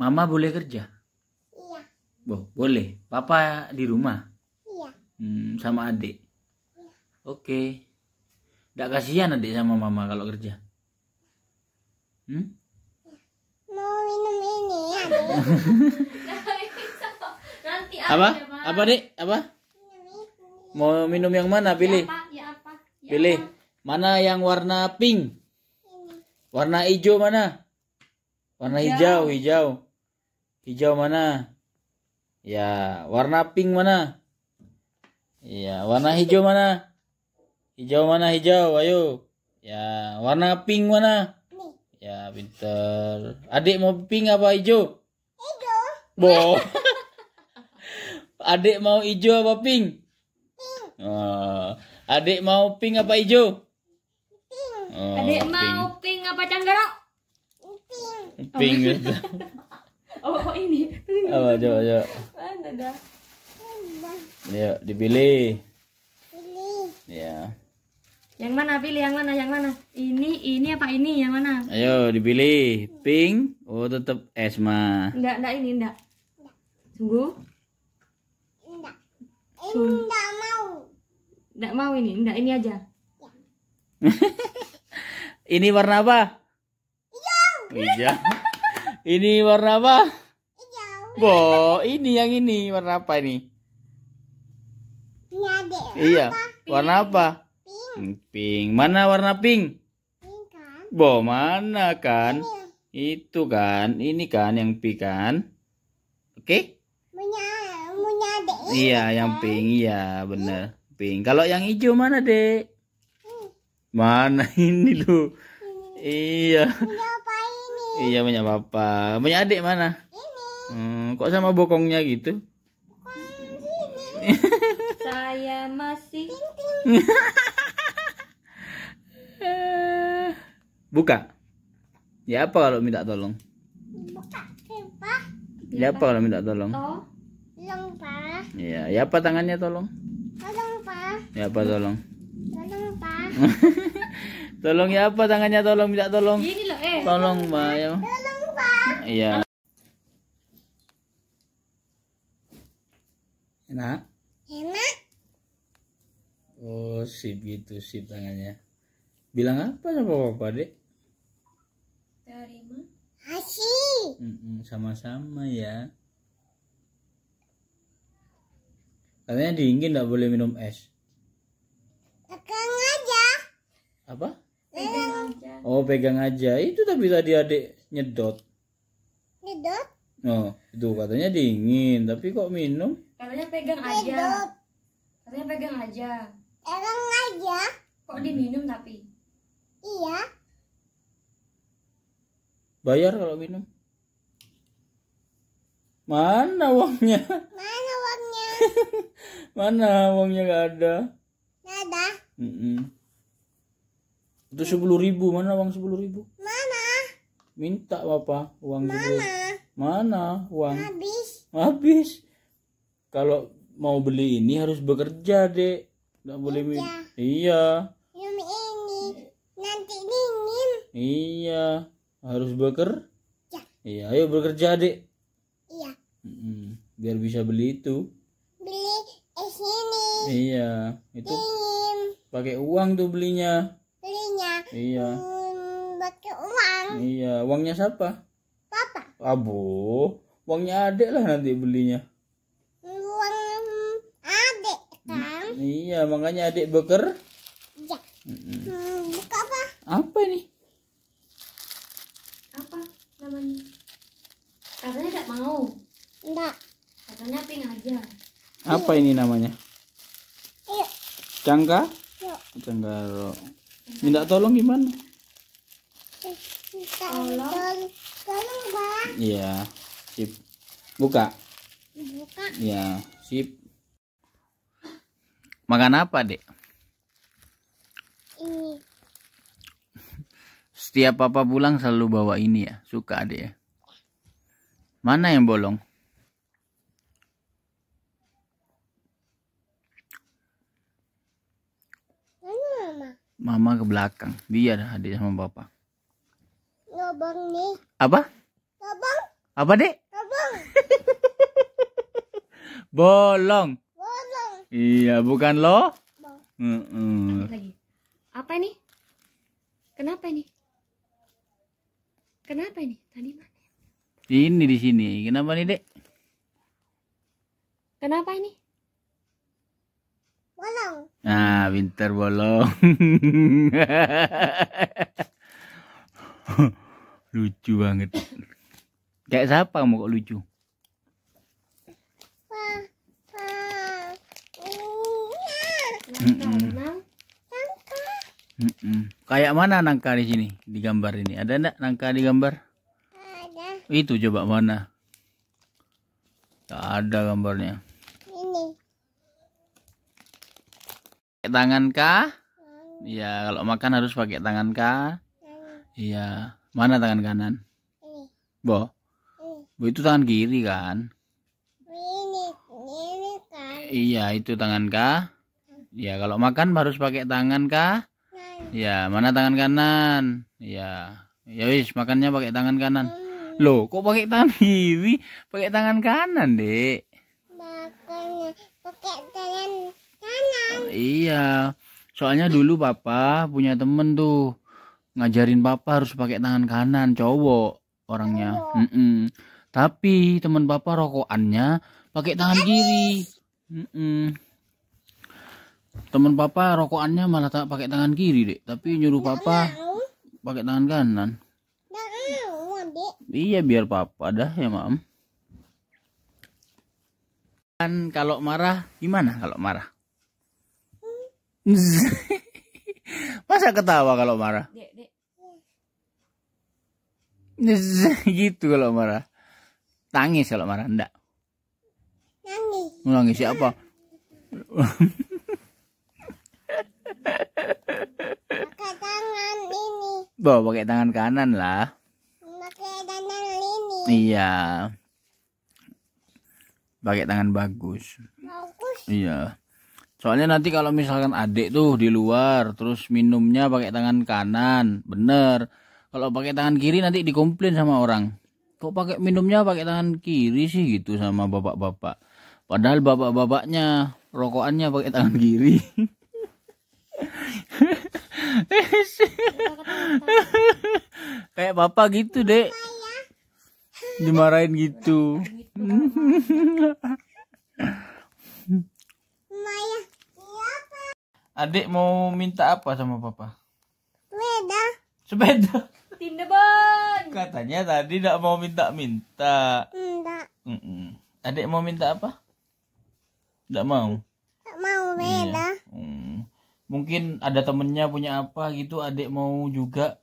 Mama boleh kerja? Iya. Bo, boleh. Papa di rumah? Iya. Hmm, sama adik? Iya. Oke. Tidak kasihan adik sama mama kalau kerja? Hmm? Iya. Mau minum ini adik. apa? Apa nih? Apa? Mau minum yang mana? Pilih. Ya, ya, ya, Pilih. Mana yang warna pink? Ini. Warna hijau mana? Warna hijau, hijau. hijau hijau mana ya warna pink mana ya warna hijau mana hijau mana hijau ayo ya warna pink mana ya pinter adik mau pink apa hijau hijau boh adik mau hijau apa pink Oh. Adik mau pink apa hijau? Pink. Oh, Adik pink. mau pink apa canggara? Pink. Pink. Oh. oh kok oh, ini Oh, coba coba mana dah ya dipilih pilih ya yang mana pilih yang mana yang mana ini ini apa ini yang mana ayo dipilih pink oh tetap esma enggak enggak ini enggak sungguh enggak ini enggak mau enggak mau ini enggak ini aja ini warna apa hijau hijau ini warna apa? Hijau. Bo, ini yang ini warna apa ini? Ini ya? Iya. Warna apa? Pink. Pink. Mana warna pink? Pink kan. Bo, mana kan? Ini. Itu kan. Ini kan yang pink kan? Oke? Punya punya Iya, kan? yang pink. Iya, benar. Pink. Kalau yang hijau mana, Dek? Mana ini lu? Iya. Iya punya papa. Punya adik mana? Ini. Hmm, kok sama bokongnya gitu? Bokong Saya masih. Buka. Ya apa kalau minta tolong? Buka Ya apa kalau minta tolong? Oh. Tolong pak. Iya, ya apa tangannya tolong? Tolong pak. Ya apa tolong? Tolong pak. tolong ya apa tangannya tolong minta tolong? Ini Eh. Tolong, Mbak. Ya. Tolong, Pak. Iya. Enak? Enak. Oh, sip gitu sip tangannya. Bilang apa sama Papa, Dek? Terima kasih. Mm sama-sama ya. Katanya dingin nggak boleh minum es. tegang aja. Apa? Iya. Oh, pegang aja. Itu tapi tadi adik nyedot. Nyedot? Oh, itu katanya dingin, tapi kok minum? Katanya pegang nyedot. aja. Katanya pegang aja. Pegang aja. Kok diminum tapi? Iya. Bayar kalau minum. Mana uangnya? Mana uangnya? Mana uangnya gak ada? Gak ada. Mm -mm. Itu sepuluh ribu mana uang sepuluh ribu? Mana? Minta apa uang Mana? Ribu. Mana uang? Habis. Habis. Kalau mau beli ini harus bekerja dek. Tidak boleh min. Iya. iya. Ya, ini nanti dingin. Iya harus beker. Ya. Iya ayo bekerja dek. Iya. Biar bisa beli itu. Beli es ini. Iya itu. Pakai uang tuh belinya. Iya. Hmm, pakai uang. Iya, uangnya siapa? Papa. Abu, uangnya adik lah nanti belinya. Uang hmm, adik kan? Hmm, iya, makanya adik beker. Iya. hmm. Buka apa? Apa ini? Apa namanya? Katanya tidak mau. Enggak. Katanya ping aja. Apa ini namanya? Iya. Cangka? Cangka. Minta tolong gimana? Tolong. Tolong, Bang. Iya. Sip. Buka. Buka. Iya, sip. Makan apa, Dek? Ini. Setiap papa pulang selalu bawa ini ya. Suka, Dek ya. Mana yang bolong? mama ke belakang dia ada adik sama bapak lobang ya, nih apa lobang ya, apa dek lobang ya, bolong bolong iya bukan lo mm -mm. lagi apa ini kenapa ini kenapa ini tadi mana ini di sini kenapa nih dek kenapa ini bolong. Ah, pintar bolong. lucu banget. Kayak siapa mau kok lucu? Mm Kayak mana nangka di sini di gambar ini? Ada enggak nangka di gambar? Ada. Itu coba mana? Tak ada gambarnya. pakai tangan kah? Iya, kalau makan harus pakai tangan kah? Iya. Mana tangan kanan? Ini. Bo. Ini. Bo itu tangan kiri kan? Ini, ini kan. Iya, itu tangan kah? Hmm. Iya, kalau makan harus pakai tangan kah? Iya, mana tangan kanan? Iya. Ya wis, makannya pakai tangan kanan. Hmm. Loh, kok pakai tangan kiri? Pakai tangan kanan, Dek. Makannya pakai tangan Oh, Iya. Soalnya dulu papa punya temen tuh ngajarin papa harus pakai tangan kanan, cowok orangnya. Mm -mm. Tapi teman papa rokokannya pakai tangan kiri. Mm -mm. Teman papa rokokannya malah tak pakai tangan kiri, Dek. Tapi nyuruh papa pakai tangan kanan. Iya biar papa dah ya mam. Kan kalau marah gimana kalau marah? Masa ketawa kalau marah? gitu kalau marah. Tangis kalau marah, enggak. Nangis. Nangis siapa? pakai tangan ini. Bawa pakai tangan kanan lah. Pakai tangan ini. Iya. Pakai tangan bagus. Bagus. Iya. Soalnya nanti kalau misalkan adik tuh di luar terus minumnya pakai tangan kanan, bener. Kalau pakai tangan kiri nanti dikomplain sama orang. Kok pakai minumnya pakai tangan kiri sih gitu sama bapak-bapak. Padahal bapak-bapaknya rokokannya pakai tangan kiri. Kayak bapak gitu, Dek. Dimarahin gitu. gitu ayah. Siapa? Adik mau minta apa sama papa? Sepeda. Sepeda. Tindebon. Katanya tadi tidak mau minta-minta. Tidak. Mm Adik mau minta apa? Tidak mau. Tidak mau Sepeda. Iya. Mm. Mungkin ada temennya punya apa gitu, adik mau juga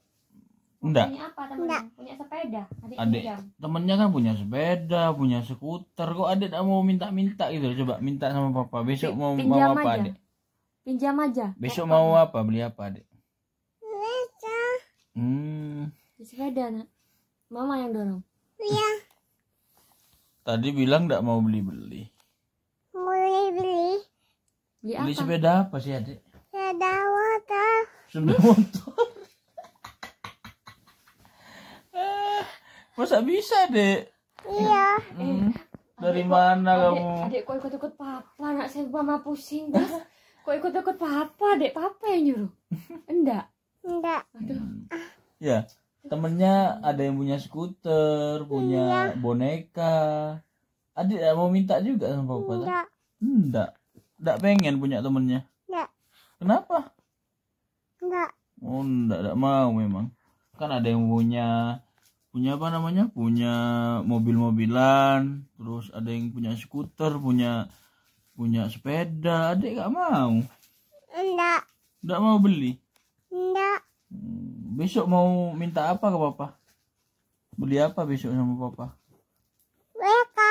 enggak punya apa temennya punya sepeda adik, adik temennya kan punya sepeda punya skuter kok adik tak mau minta-minta gitu coba minta sama papa besok mau pinjam mau apa aja. adik pinjam aja besok Papa. mau apa beli apa adik sepeda hmm sepeda nak mama yang dorong iya tadi bilang enggak mau beli-beli mau beli-beli beli, beli sepeda apa sih adik sepeda motor sepeda motor Masa bisa, Dek? Iya. Hmm. Dari adek, mana adek, kamu? adek kok ikut-ikut papa, nak saya mama pusing, Guys. kok ikut-ikut papa, Dek? Papa yang nyuruh. Enggak. Enggak. Aduh. Ya, temennya ada yang punya skuter, punya iya. boneka. Adik mau minta juga sama papa? Enggak. Enggak. Enggak pengen punya temennya. Enggak. Kenapa? Enggak. Oh, enggak, enggak mau memang. Kan ada yang punya punya apa namanya punya mobil-mobilan terus ada yang punya skuter punya punya sepeda adik gak mau enggak enggak mau beli enggak hmm, besok mau minta apa ke papa beli apa besok sama papa boneka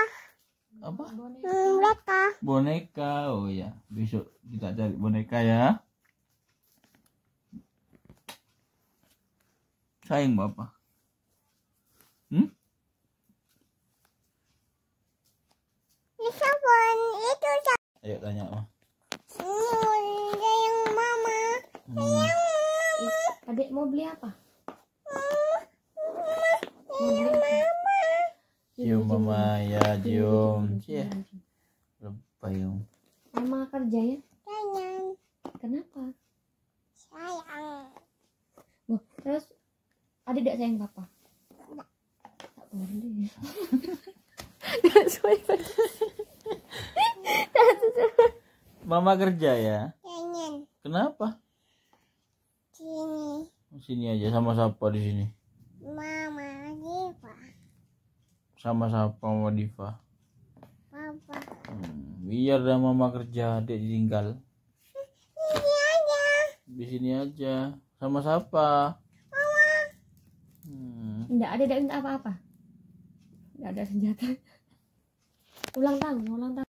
apa hmm, boneka boneka oh ya besok kita cari boneka ya sayang bapak Hmm? itu Ayo tanya mah. Bunda yang mama. Hmm. Yang mama. Adik mau beli apa? Mama. Mama. Cium iya, mama ya cium. Iya, ya. Lupa yung. Mama kerja ya? Sayang. Kenapa? Sayang. Wah, terus ada tidak sayang papa? Mama kerja ya? Kenapa? Sini. Sini aja sama siapa di sini? Mama Diva. Sama siapa Mama Diva? Papa. Hmm, biar dah Mama kerja, adik ditinggal. Sini aja. Di sini aja. Sama siapa? Mama. Hmm. Enggak ada minta apa-apa ada senjata ulang tahun ulang tahun